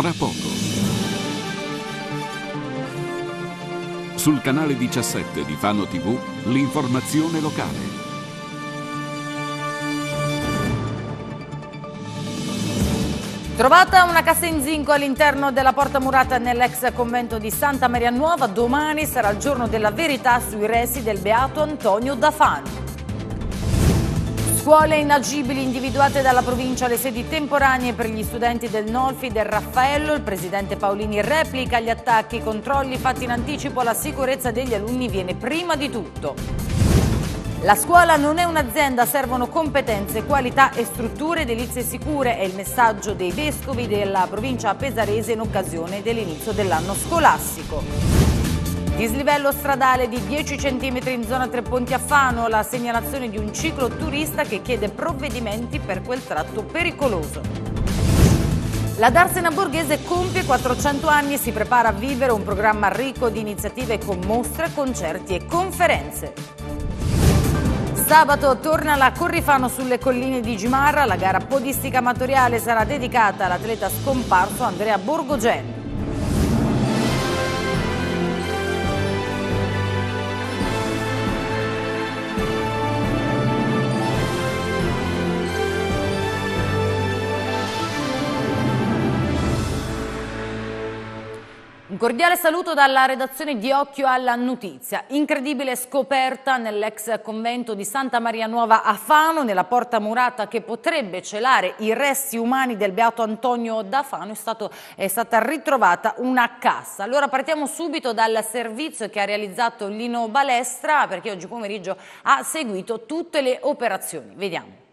tra poco. Sul canale 17 di Fano TV, l'informazione locale. Trovata una cassa in zinco all'interno della porta murata nell'ex convento di Santa Maria Nuova, domani sarà il giorno della verità sui resti del beato Antonio Dafani. Scuole inagibili individuate dalla provincia le sedi temporanee per gli studenti del Nolfi, e del Raffaello. Il presidente Paolini replica gli attacchi, i controlli fatti in anticipo. La sicurezza degli alunni viene prima di tutto. La scuola non è un'azienda, servono competenze, qualità e strutture edilizie sicure. È il messaggio dei vescovi della provincia pesarese in occasione dell'inizio dell'anno scolastico. Dislivello stradale di 10 cm in zona Tre Ponti a Fano, la segnalazione di un cicloturista che chiede provvedimenti per quel tratto pericoloso. La Darsena Borghese compie 400 anni e si prepara a vivere un programma ricco di iniziative con mostre, concerti e conferenze. Sabato torna la Corrifano sulle colline di Gimarra, la gara podistica amatoriale sarà dedicata all'atleta scomparso Andrea Borgogen. Un cordiale saluto dalla redazione di Occhio alla Notizia. Incredibile scoperta nell'ex convento di Santa Maria Nuova a Fano, nella porta murata che potrebbe celare i resti umani del beato Antonio da Fano, è, stato, è stata ritrovata una cassa. Allora partiamo subito dal servizio che ha realizzato Lino Balestra, perché oggi pomeriggio ha seguito tutte le operazioni. Vediamo.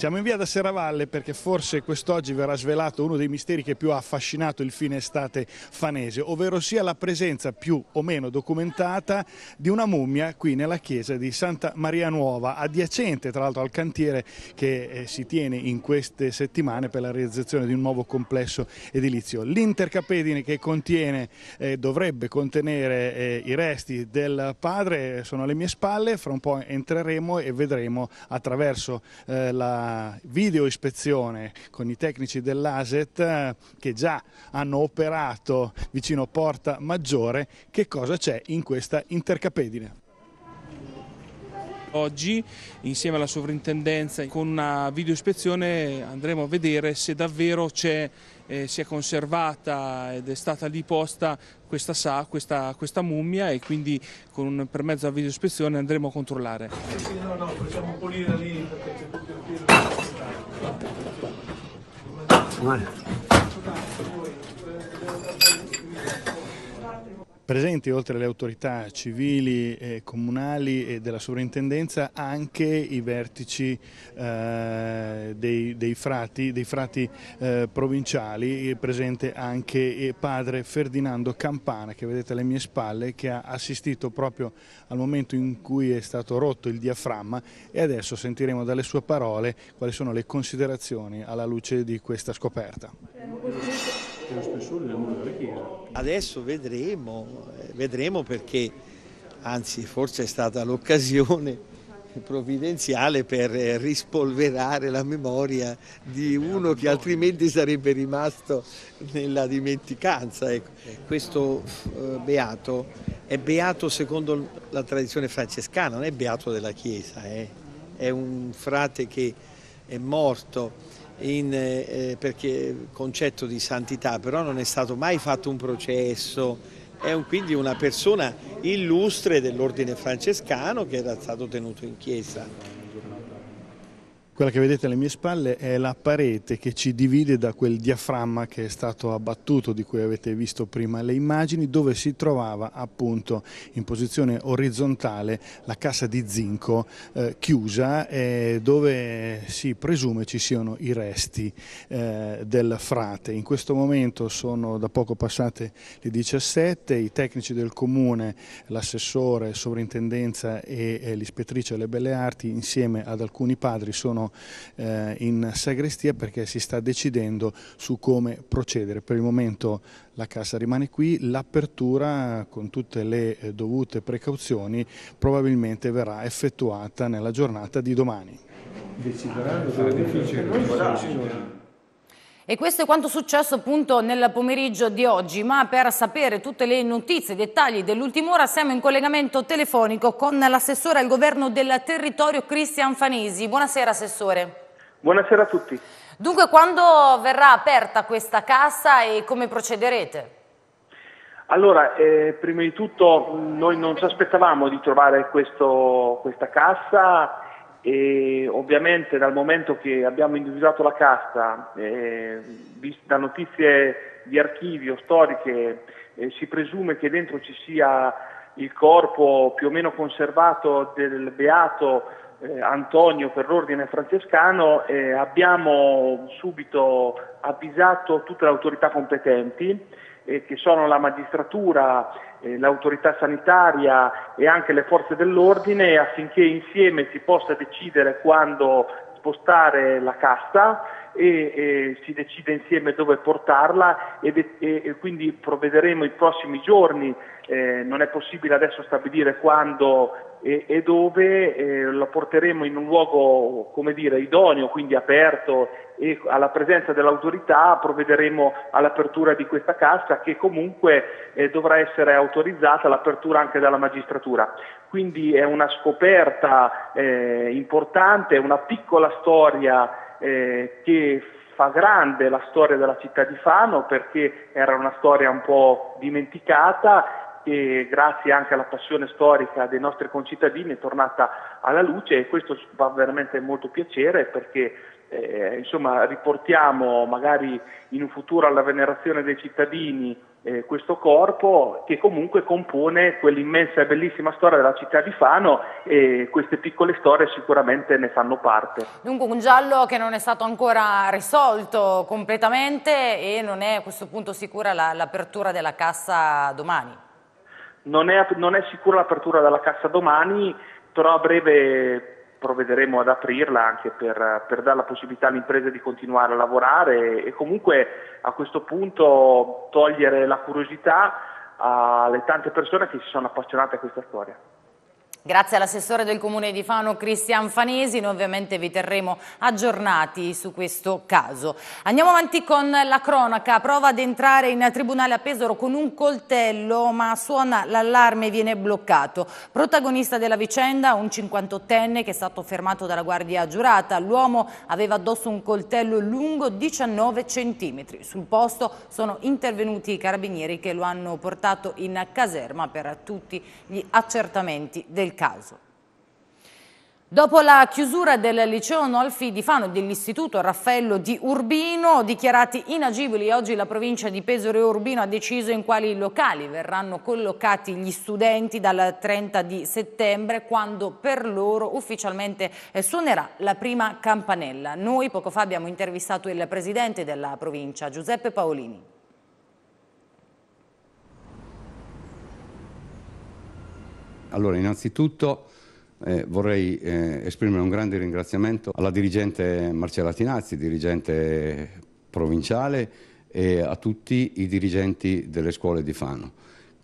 Siamo in via da Serravalle perché forse quest'oggi verrà svelato uno dei misteri che più ha affascinato il fine estate fanese, ovvero sia la presenza più o meno documentata di una mummia qui nella chiesa di Santa Maria Nuova, adiacente tra l'altro al cantiere che eh, si tiene in queste settimane per la realizzazione di un nuovo complesso edilizio. L'intercapedine che contiene, eh, dovrebbe contenere eh, i resti del padre sono alle mie spalle, fra un po' entreremo e vedremo attraverso eh, la video ispezione con i tecnici dell'ASET eh, che già hanno operato vicino Porta Maggiore che cosa c'è in questa intercapedine. Oggi insieme alla sovrintendenza con una video ispezione andremo a vedere se davvero c'è eh, si è conservata ed è stata lì posta questa, sa, questa, questa mummia e quindi con, per mezzo della video ispezione andremo a controllare. no, no, possiamo pulire lì perché c'è... Why? presenti oltre alle autorità civili, e comunali e della sovrintendenza anche i vertici eh, dei, dei, frati, dei frati eh, provinciali, è presente anche eh, padre Ferdinando Campana che vedete alle mie spalle che ha assistito proprio al momento in cui è stato rotto il diaframma e adesso sentiremo dalle sue parole quali sono le considerazioni alla luce di questa scoperta. Lo spessore del muro della chiesa Adesso vedremo, eh, vedremo perché, anzi forse è stata l'occasione provvidenziale per eh, rispolverare la memoria di uno che altrimenti sarebbe rimasto nella dimenticanza. Ecco. Questo eh, beato è beato secondo la tradizione francescana, non è beato della Chiesa, eh. è un frate che è morto in, eh, eh, perché concetto di santità, però non è stato mai fatto un processo, è un, quindi una persona illustre dell'ordine francescano che era stato tenuto in chiesa. Quella che vedete alle mie spalle è la parete che ci divide da quel diaframma che è stato abbattuto di cui avete visto prima le immagini dove si trovava appunto in posizione orizzontale la cassa di zinco eh, chiusa eh, dove si presume ci siano i resti eh, del frate. In questo momento sono da poco passate le 17, i tecnici del comune, l'assessore, sovrintendenza e l'ispettrice alle belle arti insieme ad alcuni padri sono eh, in sagrestia perché si sta decidendo su come procedere. Per il momento la cassa rimane qui, l'apertura con tutte le eh, dovute precauzioni probabilmente verrà effettuata nella giornata di domani. Decideranno delle difficili e questo è quanto successo appunto nel pomeriggio di oggi, ma per sapere tutte le notizie e dettagli dell'ultima ora siamo in collegamento telefonico con l'assessore al governo del territorio Cristian Fanesi. Buonasera assessore. Buonasera a tutti. Dunque quando verrà aperta questa cassa e come procederete? Allora, eh, prima di tutto noi non ci aspettavamo di trovare questo, questa cassa e ovviamente dal momento che abbiamo individuato la cassa, eh, da notizie di archivio storiche eh, si presume che dentro ci sia il corpo più o meno conservato del beato eh, Antonio per l'ordine francescano, abbiamo subito avvisato tutte le autorità competenti eh, che sono la magistratura, eh, l'autorità sanitaria e anche le forze dell'ordine affinché insieme si possa decidere quando spostare la cassa e, e, si decide insieme dove portarla ed, e, e, quindi provvederemo i prossimi giorni eh, non è possibile adesso stabilire quando e, e dove eh, lo porteremo in un luogo come dire, idoneo, quindi aperto e alla presenza dell'autorità provvederemo all'apertura di questa cassa che comunque eh, dovrà essere autorizzata l'apertura anche dalla magistratura. Quindi è una scoperta eh, importante, è una piccola storia eh, che fa grande la storia della città di Fano perché era una storia un po' dimenticata che grazie anche alla passione storica dei nostri concittadini è tornata alla luce e questo fa veramente molto piacere perché eh, insomma, riportiamo magari in un futuro alla venerazione dei cittadini eh, questo corpo che comunque compone quell'immensa e bellissima storia della città di Fano e queste piccole storie sicuramente ne fanno parte. Dunque un giallo che non è stato ancora risolto completamente e non è a questo punto sicura l'apertura la, della cassa domani. Non è, non è sicura l'apertura della cassa domani, però a breve provvederemo ad aprirla anche per, per dare la possibilità alle imprese di continuare a lavorare e, e comunque a questo punto togliere la curiosità alle tante persone che si sono appassionate a questa storia. Grazie all'assessore del Comune di Fano Cristian Fanesi, noi ovviamente vi terremo aggiornati su questo caso. Andiamo avanti con la cronaca, prova ad entrare in tribunale a Pesaro con un coltello ma suona l'allarme e viene bloccato. Protagonista della vicenda un 58enne che è stato fermato dalla guardia giurata, l'uomo aveva addosso un coltello lungo 19 centimetri. Sul posto sono intervenuti i carabinieri che lo hanno portato in caserma per tutti gli accertamenti del del caso. Dopo la chiusura del liceo Nolfi di Fano e dell'istituto Raffaello di Urbino, dichiarati inagibili oggi la provincia di Pesaro e Urbino ha deciso in quali locali verranno collocati gli studenti dal 30 di settembre quando per loro ufficialmente eh, suonerà la prima campanella. Noi poco fa abbiamo intervistato il presidente della provincia Giuseppe Paolini. Allora, innanzitutto eh, vorrei eh, esprimere un grande ringraziamento alla dirigente Marcella Tinazzi, dirigente provinciale e a tutti i dirigenti delle scuole di Fano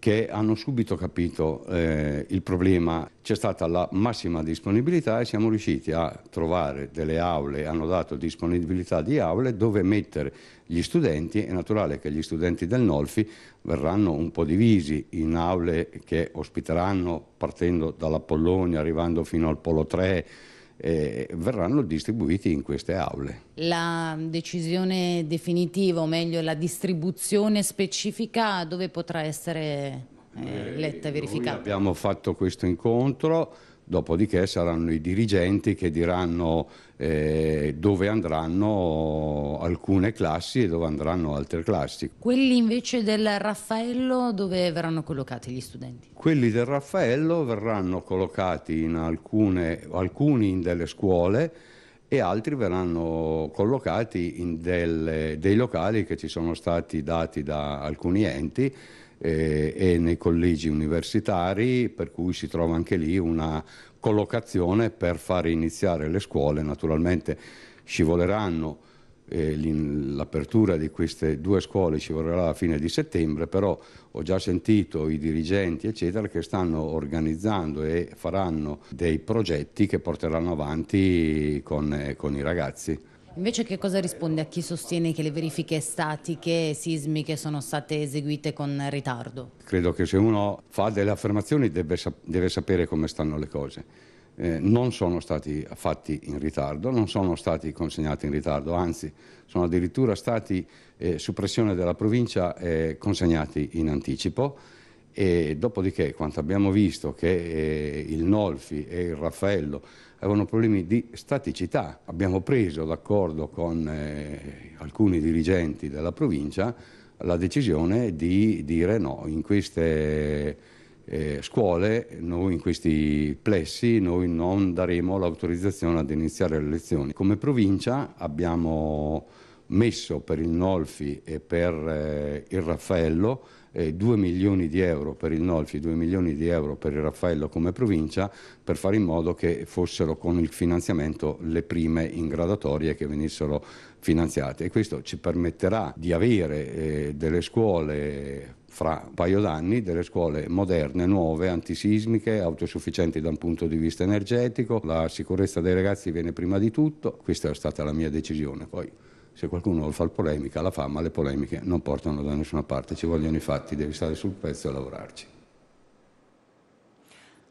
che hanno subito capito eh, il problema. C'è stata la massima disponibilità e siamo riusciti a trovare delle aule, hanno dato disponibilità di aule dove mettere gli studenti. È naturale che gli studenti del Nolfi verranno un po' divisi in aule che ospiteranno partendo dalla Pollonia, arrivando fino al Polo 3, eh, verranno distribuiti in queste aule. La decisione definitiva, o meglio la distribuzione specifica, dove potrà essere eh, letta e eh, verificata? noi abbiamo fatto questo incontro dopodiché saranno i dirigenti che diranno eh, dove andranno alcune classi e dove andranno altre classi. Quelli invece del Raffaello dove verranno collocati gli studenti? Quelli del Raffaello verranno collocati in alcune, alcuni in delle scuole e altri verranno collocati in delle, dei locali che ci sono stati dati da alcuni enti eh, e nei collegi universitari, per cui si trova anche lì una collocazione per fare iniziare le scuole. Naturalmente scivoleranno eh, l'apertura di queste due scuole ci vorrà alla fine di settembre, però ho già sentito i dirigenti eccetera che stanno organizzando e faranno dei progetti che porteranno avanti con, eh, con i ragazzi. Invece che cosa risponde a chi sostiene che le verifiche statiche e sismiche sono state eseguite con ritardo? Credo che se uno fa delle affermazioni deve, deve sapere come stanno le cose. Eh, non sono stati fatti in ritardo, non sono stati consegnati in ritardo, anzi sono addirittura stati eh, su pressione della provincia eh, consegnati in anticipo e dopodiché quanto abbiamo visto che eh, il Nolfi e il Raffaello avevano problemi di staticità. Abbiamo preso d'accordo con eh, alcuni dirigenti della provincia la decisione di dire no, in queste eh, scuole, noi in questi plessi, noi non daremo l'autorizzazione ad iniziare le lezioni. Come provincia abbiamo messo per il Nolfi e per eh, il Raffaello, eh, 2 milioni di euro per il Nolfi, e 2 milioni di euro per il Raffaello come provincia, per fare in modo che fossero con il finanziamento le prime in gradatorie che venissero finanziate. E questo ci permetterà di avere eh, delle scuole fra un paio d'anni delle scuole moderne, nuove, antisismiche, autosufficienti da un punto di vista energetico, la sicurezza dei ragazzi viene prima di tutto, questa è stata la mia decisione. Poi se qualcuno vuole fare polemica la fa, ma le polemiche non portano da nessuna parte, ci vogliono i fatti, devi stare sul pezzo e lavorarci.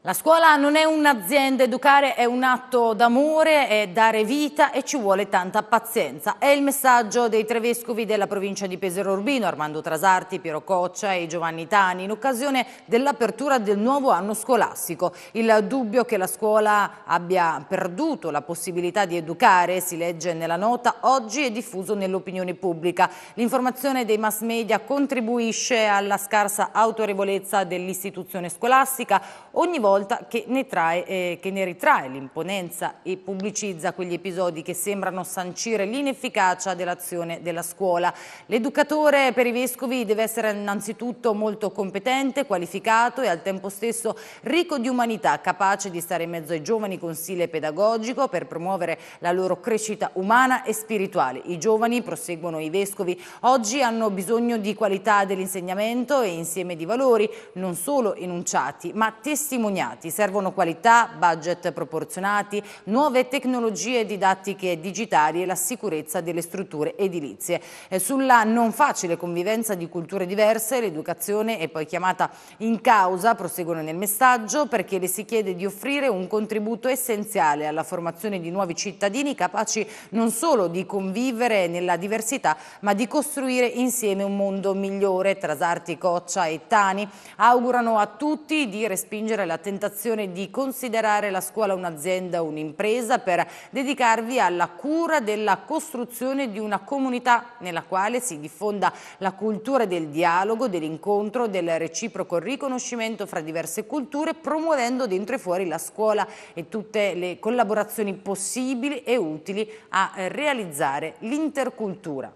La scuola non è un'azienda, educare è un atto d'amore, è dare vita e ci vuole tanta pazienza. È il messaggio dei tre vescovi della provincia di Pesaro Urbino, Armando Trasarti, Piero Coccia e Giovanni Tani, in occasione dell'apertura del nuovo anno scolastico. Il dubbio che la scuola abbia perduto la possibilità di educare, si legge nella nota, oggi è diffuso nell'opinione pubblica. L'informazione dei mass media contribuisce alla scarsa autorevolezza dell'istituzione scolastica. Ogni volta volta che ne, trae, eh, che ne ritrae l'imponenza e pubblicizza quegli episodi che sembrano sancire l'inefficacia dell'azione della scuola. L'educatore per i vescovi deve essere innanzitutto molto competente, qualificato e al tempo stesso ricco di umanità, capace di stare in mezzo ai giovani con stile pedagogico per promuovere la loro crescita umana e spirituale. I giovani, proseguono i vescovi, oggi hanno bisogno di qualità dell'insegnamento e insieme di valori non solo enunciati ma testimoniati premiati. Servono qualità, budget proporzionati, nuove tecnologie didattiche digitali e la sicurezza delle strutture edilizie. Eh, sulla non facile convivenza di culture diverse, l'educazione è poi chiamata in causa, proseguono nel messaggio, perché le si chiede di offrire un contributo essenziale alla formazione di nuovi cittadini capaci non solo di convivere nella diversità, ma di costruire insieme un mondo migliore. Trasarti, Coccia e Tani augurano a tutti di respingere l'attenzione tentazione di considerare la scuola un'azienda o un'impresa per dedicarvi alla cura della costruzione di una comunità nella quale si diffonda la cultura del dialogo, dell'incontro, del reciproco riconoscimento fra diverse culture, promuovendo dentro e fuori la scuola e tutte le collaborazioni possibili e utili a eh, realizzare l'intercultura.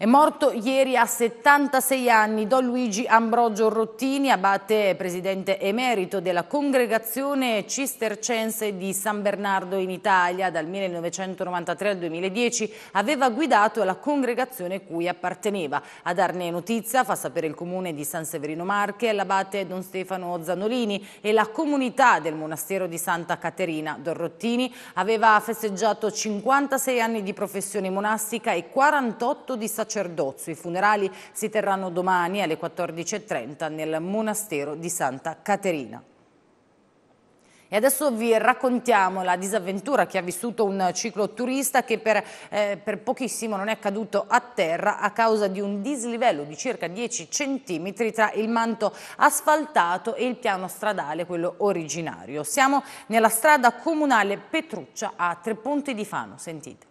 È morto ieri a 76 anni Don Luigi Ambrogio Rottini, abate presidente emerito della congregazione cistercense di San Bernardo in Italia. Dal 1993 al 2010 aveva guidato la congregazione cui apparteneva. A darne notizia fa sapere il comune di San Severino Marche, l'abate Don Stefano Zanolini e la comunità del monastero di Santa Caterina. Don Rottini aveva festeggiato 56 anni di professione monastica e 48 di sacerdotale Cerdozzo. I funerali si terranno domani alle 14.30 nel monastero di Santa Caterina. E adesso vi raccontiamo la disavventura che ha vissuto un cicloturista che per, eh, per, pochissimo non è caduto a terra a causa di un dislivello di circa 10 centimetri tra il manto asfaltato e il piano stradale, quello originario. Siamo nella strada comunale Petruccia a Tre Ponti di Fano, sentite.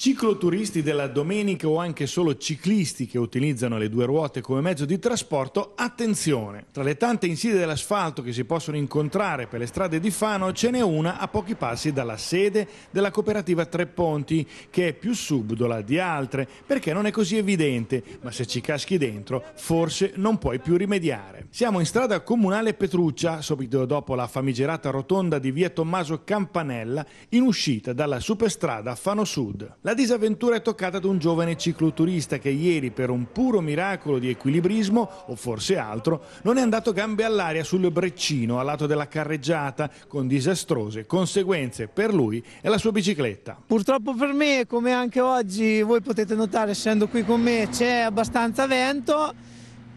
Cicloturisti della domenica o anche solo ciclisti che utilizzano le due ruote come mezzo di trasporto, attenzione! Tra le tante insidie dell'asfalto che si possono incontrare per le strade di Fano ce n'è una a pochi passi dalla sede della cooperativa Tre Ponti, che è più subdola di altre perché non è così evidente, ma se ci caschi dentro forse non puoi più rimediare. Siamo in strada comunale Petruccia, subito dopo la famigerata rotonda di via Tommaso Campanella, in uscita dalla superstrada Fano Sud. La disavventura è toccata ad un giovane cicloturista che ieri, per un puro miracolo di equilibrismo, o forse altro, non è andato gambe all'aria sul Breccino, a lato della carreggiata, con disastrose conseguenze per lui e la sua bicicletta. Purtroppo per me, come anche oggi, voi potete notare, essendo qui con me, c'è abbastanza vento,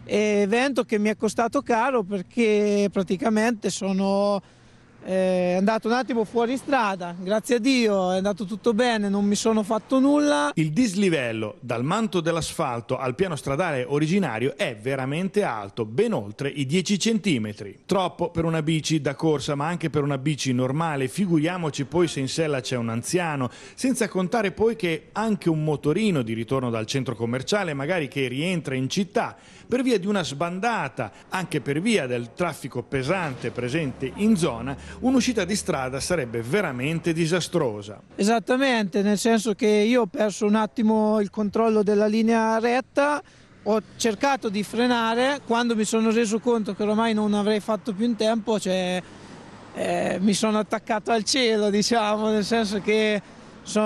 e vento che mi è costato caro perché praticamente sono è andato un attimo fuori strada, grazie a Dio è andato tutto bene, non mi sono fatto nulla. Il dislivello dal manto dell'asfalto al piano stradale originario è veramente alto, ben oltre i 10 cm. Troppo per una bici da corsa, ma anche per una bici normale, figuriamoci poi se in sella c'è un anziano, senza contare poi che anche un motorino di ritorno dal centro commerciale, magari che rientra in città, per via di una sbandata, anche per via del traffico pesante presente in zona, un'uscita di strada sarebbe veramente disastrosa. Esattamente, nel senso che io ho perso un attimo il controllo della linea retta, ho cercato di frenare, quando mi sono reso conto che ormai non avrei fatto più in tempo, cioè, eh, mi sono attaccato al cielo, diciamo, nel senso che So,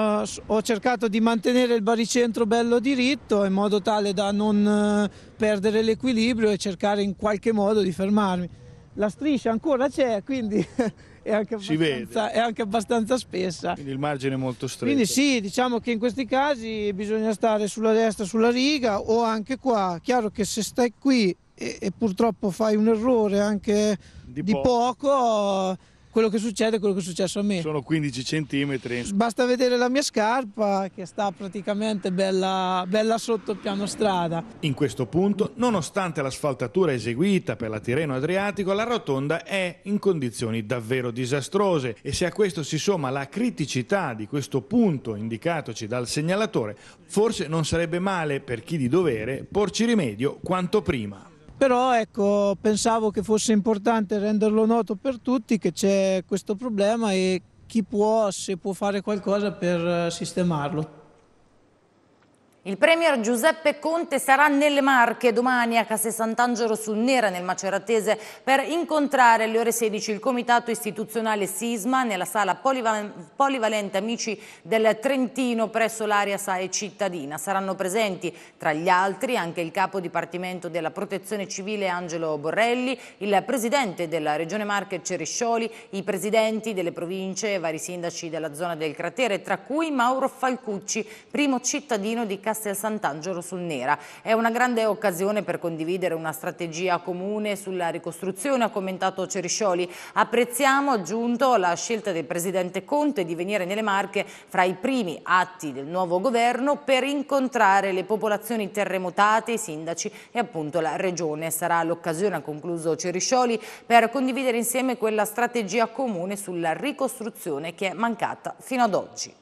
ho cercato di mantenere il baricentro bello diritto in modo tale da non eh, perdere l'equilibrio e cercare in qualche modo di fermarmi. La striscia ancora c'è, quindi è anche, è anche, abbastanza, spessa. Quindi il margine è molto stretto. Quindi sì, diciamo che in questi casi bisogna stare sulla destra, sulla riga o anche qua. Chiaro che se stai qui e, e purtroppo fai un errore anche di, di poco, poco quello che succede è quello che è successo a me. Sono 15 centimetri. Basta vedere la mia scarpa che sta praticamente bella, bella sotto il piano strada. In questo punto, nonostante l'asfaltatura eseguita per la Tirreno Adriatico, la rotonda è in condizioni davvero disastrose e se a questo si somma la criticità di questo punto indicatoci dal segnalatore, forse non sarebbe male per chi di dovere porci rimedio quanto prima. Però ecco, pensavo che fosse importante renderlo noto per tutti che c'è questo problema e chi può, se può fare qualcosa per eh, sistemarlo. Il premier Giuseppe Conte sarà nelle Marche domani a Casse Sant'Angelo sul Nera nel Maceratese per incontrare alle ore 16 il comitato istituzionale Sisma nella sala polivalente Amici del Trentino presso l'area SAE cittadina. Saranno presenti tra gli altri anche il capo dipartimento della protezione civile Angelo Borrelli, il presidente della regione Marche Ceriscioli, i presidenti delle province e vari sindaci della zona del cratere tra cui Mauro Falcucci, primo cittadino di Casa Castel Sant'Angelo sul Nera. È una grande occasione per condividere una strategia comune sulla ricostruzione, ha commentato Ceriscioli. Apprezziamo, aggiunto, la scelta del Presidente Conte di venire nelle Marche fra i primi atti del nuovo governo per incontrare le popolazioni terremotate, i sindaci e appunto la Regione. Sarà l'occasione, ha concluso Ceriscioli, per condividere insieme quella strategia comune sulla ricostruzione che è mancata fino ad oggi.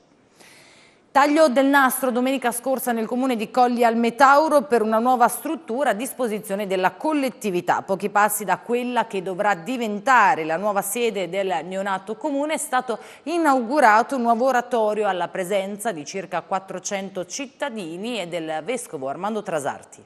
Taglio del nastro domenica scorsa nel comune di Colli al Metauro per una nuova struttura a disposizione della collettività. Pochi passi da quella che dovrà diventare la nuova sede del neonato comune è stato inaugurato un nuovo oratorio alla presenza di circa 400 cittadini e del vescovo Armando Trasarti.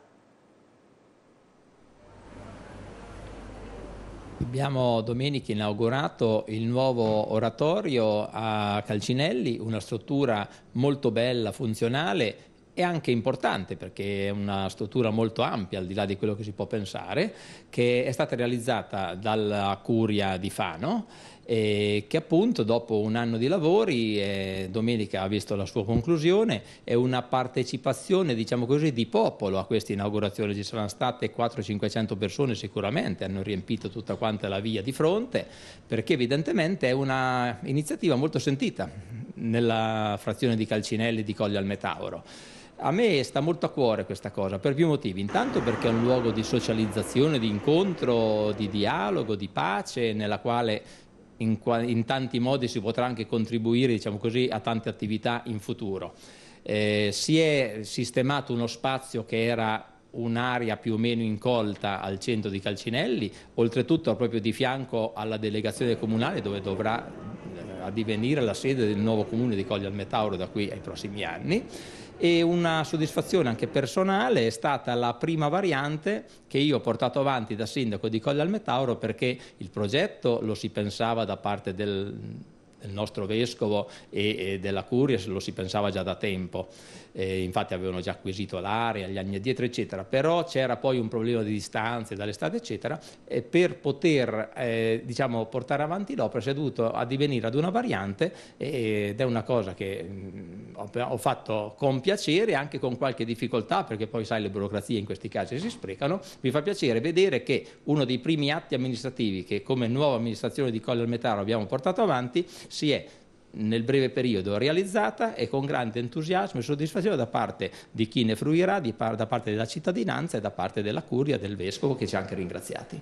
Abbiamo domenica inaugurato il nuovo oratorio a Calcinelli, una struttura molto bella, funzionale e anche importante perché è una struttura molto ampia, al di là di quello che si può pensare, che è stata realizzata dalla Curia di Fano eh, che appunto dopo un anno di lavori eh, domenica ha visto la sua conclusione è una partecipazione diciamo così di popolo a questa inaugurazione ci saranno state 400-500 persone sicuramente hanno riempito tutta quanta la via di fronte perché evidentemente è una iniziativa molto sentita nella frazione di Calcinelli di Colle al Metauro a me sta molto a cuore questa cosa per più motivi. Intanto perché è un luogo di socializzazione, di incontro, di dialogo, di pace, nella quale in, in tanti modi si potrà anche contribuire diciamo così, a tante attività in futuro. Eh, si è sistemato uno spazio che era un'area più o meno incolta al centro di Calcinelli, oltretutto proprio di fianco alla delegazione comunale dove dovrà eh, divenire la sede del nuovo comune di Coglio al Metauro da qui ai prossimi anni e una soddisfazione anche personale è stata la prima variante che io ho portato avanti da sindaco di Colle al Metauro perché il progetto lo si pensava da parte del del nostro vescovo e, della Curia lo si pensava già da tempo eh, infatti avevano già acquisito l'area gli anni addietro eccetera, però c'era poi un problema di distanze dall'estate eccetera e per poter eh, diciamo, portare avanti l'opera si è dovuto addivenire ad una variante eh, ed è una cosa che mm, ho, fatto con piacere anche con qualche difficoltà perché poi sai le burocrazie in questi casi si sprecano, mi fa piacere vedere che uno dei primi atti amministrativi che come nuova amministrazione di Colle del Metaro abbiamo portato avanti si è nel breve periodo realizzata e con grande entusiasmo e soddisfazione da parte di chi ne fruirà, da parte della cittadinanza e da parte della curia, del vescovo che ci ha anche ringraziati.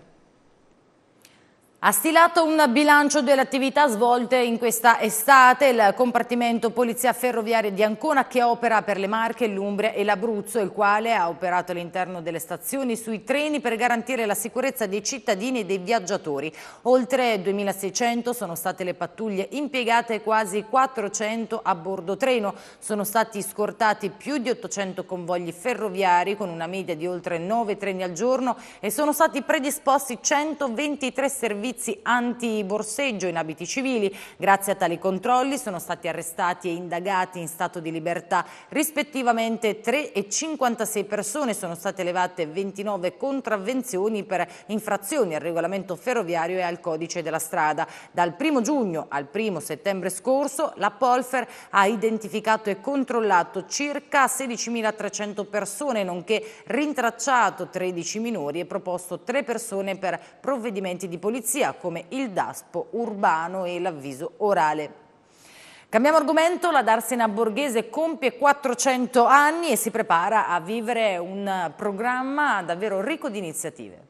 Ha stilato un bilancio delle attività svolte in questa estate il compartimento Polizia Ferroviaria di Ancona che opera per le Marche, l'Umbria e l'Abruzzo, il quale ha operato all'interno delle stazioni sui treni per garantire la sicurezza dei cittadini e dei viaggiatori. Oltre 2600 sono state le pattuglie impiegate e quasi 400 a bordo treno. Sono stati scortati più di 800 convogli ferroviari con una media di oltre 9 treni al giorno e sono stati predisposti 123 servizi servizi anti in abiti civili. Grazie a tali controlli sono stati arrestati e indagati in stato di libertà rispettivamente 3 e 56 persone. Sono state elevate 29 contravvenzioni per infrazioni al regolamento ferroviario e al codice della strada. Dal 1 giugno al 1 settembre scorso la Polfer ha identificato e controllato circa 16.300 persone, nonché rintracciato 13 minori e proposto 3 persone per provvedimenti di polizia polizia come il DASPO urbano e l'avviso orale. Cambiamo argomento, la Darsena Borghese compie 400 anni e si prepara a vivere un programma davvero ricco di iniziative.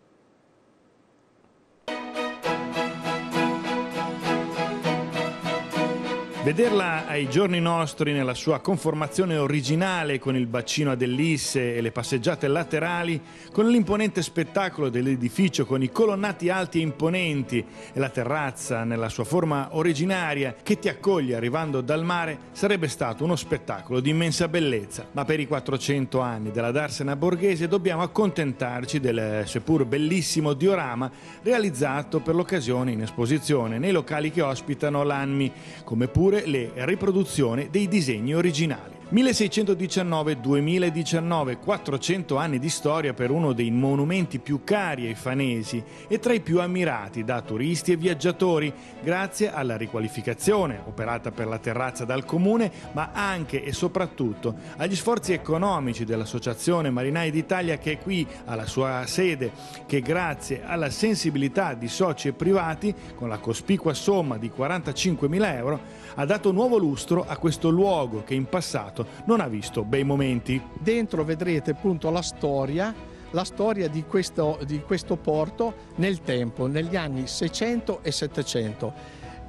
Vederla ai giorni nostri nella sua conformazione originale con il bacino ad ellisse e le passeggiate laterali, con l'imponente spettacolo dell'edificio con i colonnati alti e imponenti e la terrazza nella sua forma originaria che ti accoglie arrivando dal mare, sarebbe stato uno spettacolo di immensa bellezza. Ma per i 400 anni della Darsena borghese dobbiamo accontentarci del seppur bellissimo diorama realizzato per l'occasione in esposizione nei locali che ospitano l'Anmi, come pure oppure le riproduzioni dei disegni originali. 1619-2019, 400 anni di storia per uno dei monumenti più cari ai fanesi e tra i più ammirati da turisti e viaggiatori, grazie alla riqualificazione operata per la terrazza dal comune, ma anche e soprattutto agli sforzi economici dell'Associazione Marinai d'Italia che è qui alla sua sede, che grazie alla sensibilità di soci e privati, con la cospicua somma di 45.000 euro, ha dato nuovo lustro a questo luogo che in passato passato, certo, non ha visto bei momenti. Dentro vedrete appunto la storia la storia di questo, di questo, porto nel tempo, negli anni 600 e 700.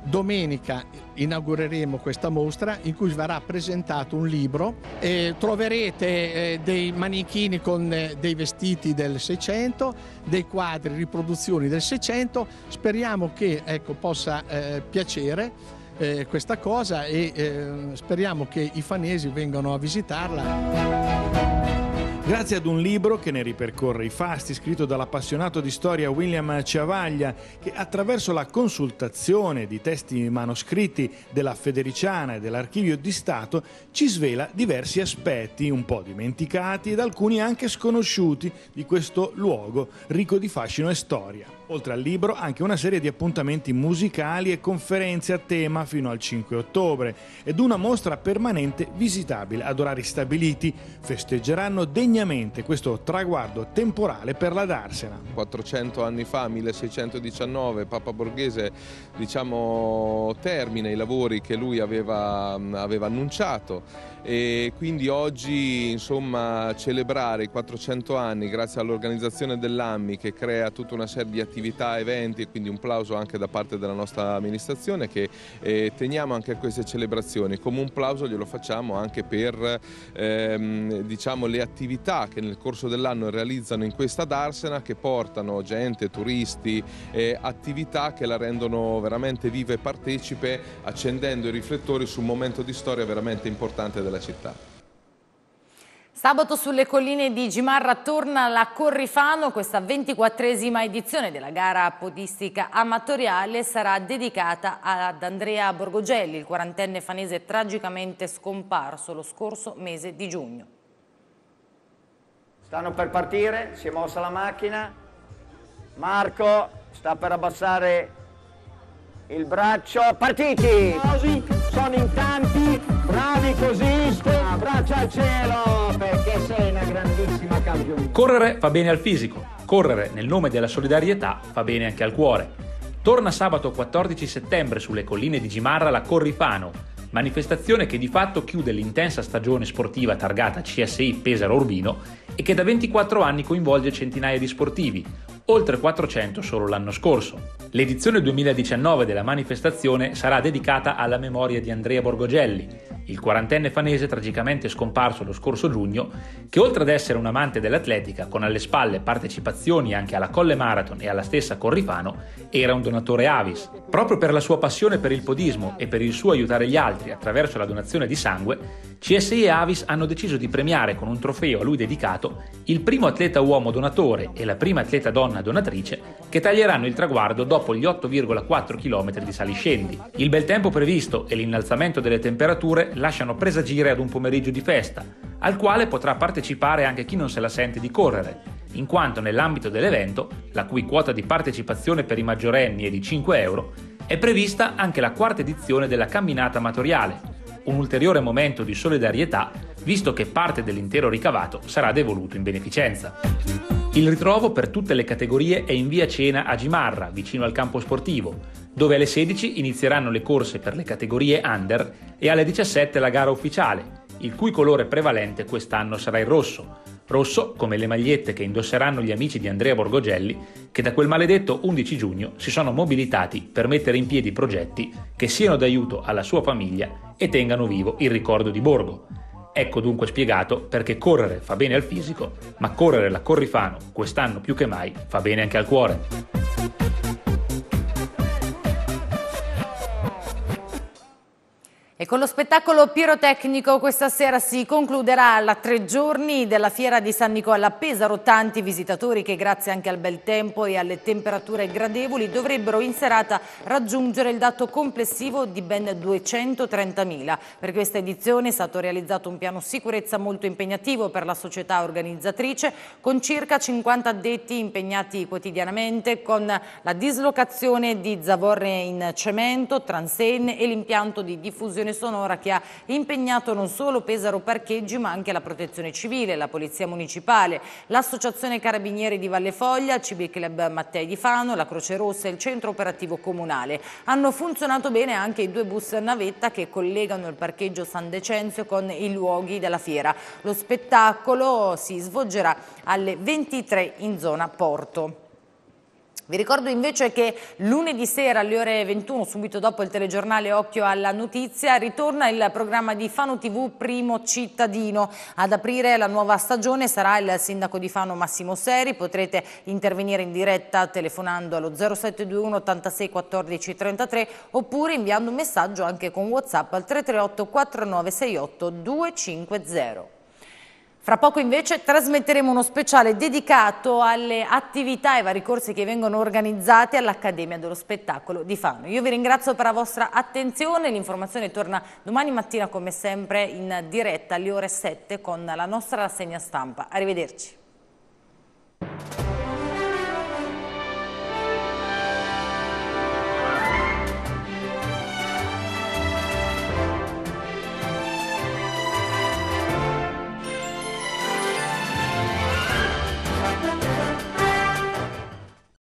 Domenica inaugureremo questa mostra in cui verrà presentato un libro e troverete eh, dei manichini con eh, dei vestiti del 600, dei quadri, riproduzioni del 600. Speriamo che ecco, possa eh, piacere eh, questa cosa e eh, speriamo che i fanesi vengano a visitarla. Grazie ad un libro che ne ripercorre i fasti, scritto dall'appassionato di storia William Ciavaglia, che attraverso la consultazione di testi manoscritti della Federiciana e dell'Archivio di Stato ci svela diversi aspetti, un po' dimenticati ed alcuni anche sconosciuti, di questo luogo ricco di fascino e storia. Oltre al libro, anche una serie di appuntamenti musicali e conferenze a tema fino al 5 ottobre ed una mostra permanente visitabile ad orari stabiliti. Festeggeranno degnamente questo traguardo temporale per la Darsena. 400 anni fa, 1619, Papa Borghese diciamo, termina i lavori che lui aveva, aveva annunciato e quindi oggi insomma, celebrare i 400 anni grazie all'organizzazione dell'AMMI che crea tutta una serie di attività attività, eventi, quindi un plauso anche da parte della nostra amministrazione che eh, teniamo anche a queste celebrazioni, come un plauso glielo facciamo anche per ehm, diciamo, le attività che nel corso dell'anno realizzano in questa darsena che portano gente, turisti, eh, attività che la rendono veramente viva e partecipe accendendo i riflettori su un momento di storia veramente importante della città. Sabato sulle colline di Gimarra torna la Corrifano, questa ventiquattresima edizione della gara podistica amatoriale sarà dedicata ad Andrea Borgogelli, il quarantenne fanese tragicamente scomparso lo scorso mese di giugno. Stanno per partire, si è mossa la macchina, Marco sta per abbassare il braccio, partiti! Sono in tanti! bravi, bravi cosisti, al cielo perché sei una grandissima campione. Correre fa bene al fisico, correre nel nome della solidarietà fa bene anche al cuore. Torna sabato 14 settembre sulle colline di Gimarra la Corrifano, manifestazione che di fatto chiude l'intensa stagione sportiva targata CSI Pesaro Urbino e che da 24 anni coinvolge centinaia di sportivi, oltre 400 solo l'anno scorso. L'edizione 2019 della manifestazione sarà dedicata alla memoria di Andrea Borgogelli, il quarantenne fanese tragicamente scomparso lo scorso giugno, che oltre ad essere un amante dell'atletica, con alle spalle partecipazioni anche alla Colle Marathon e alla stessa Corrifano, era un donatore Avis. Proprio per la sua passione per il podismo e per il suo aiutare gli altri attraverso la donazione di sangue, CSI e Avis hanno deciso di premiare con un trofeo a lui dedicato il primo atleta uomo donatore e la prima atleta donna donatrice che taglieranno il traguardo dopo dopo gli 8,4 km di saliscendi. Il bel tempo previsto e l'innalzamento delle temperature lasciano presagire ad un pomeriggio di festa, al quale potrà partecipare anche chi non se la sente di correre, in quanto nell'ambito dell'evento, la cui quota di partecipazione per i maggiorenni è di 5 euro, è prevista anche la quarta edizione della camminata amatoriale, un ulteriore momento di solidarietà visto che parte dell'intero ricavato sarà devoluto in beneficenza. Il ritrovo per tutte le categorie è in via Cena a Gimarra, vicino al campo sportivo, dove alle 16 inizieranno le corse per le categorie under e alle 17 la gara ufficiale, il cui colore prevalente quest'anno sarà il rosso. Rosso come le magliette che indosseranno gli amici di Andrea Borgogelli, che da quel maledetto 11 giugno si sono mobilitati per mettere in piedi progetti che siano d'aiuto alla sua famiglia e tengano vivo il ricordo di Borgo. Ecco dunque spiegato perché correre fa bene al fisico, ma correre la Corrifano quest'anno più che mai fa bene anche al cuore. E con lo spettacolo pirotecnico questa sera si concluderà la tre giorni della fiera di San Nicola a Pesaro. Tanti visitatori che grazie anche al bel tempo e alle temperature gradevoli dovrebbero in serata raggiungere il dato complessivo di ben 230.000. Per questa edizione è stato realizzato un piano sicurezza molto impegnativo per la società organizzatrice con circa 50 addetti impegnati quotidianamente con la dislocazione di zavorre in cemento, transenne e l'impianto di diffusione formazione sonora che ha impegnato non solo Pesaro Parcheggi ma anche la Protezione Civile, la Polizia Municipale, l'Associazione Carabinieri di Valle Foglia, CB Club Mattei di Fano, la Croce Rossa e il Centro Operativo Comunale. Hanno funzionato bene anche i due bus navetta che collegano il parcheggio San Decenzio con i luoghi della fiera. Lo spettacolo si svolgerà alle 23 in zona Porto. Vi ricordo invece che lunedì sera alle ore 21, subito dopo il telegiornale Occhio alla Notizia, ritorna il programma di Fano TV Primo Cittadino. Ad aprire la nuova stagione sarà il sindaco di Fano Massimo Seri. Potrete intervenire in diretta telefonando allo 0721 86 14 33 oppure inviando un messaggio anche con WhatsApp al 338 4968 250. Fra poco invece trasmetteremo uno speciale dedicato alle attività e ai vari corsi che vengono organizzati all'Accademia dello Spettacolo di Fano. Io vi ringrazio per la vostra attenzione, l'informazione torna domani mattina come sempre in diretta alle ore 7 con la nostra rassegna stampa. Arrivederci.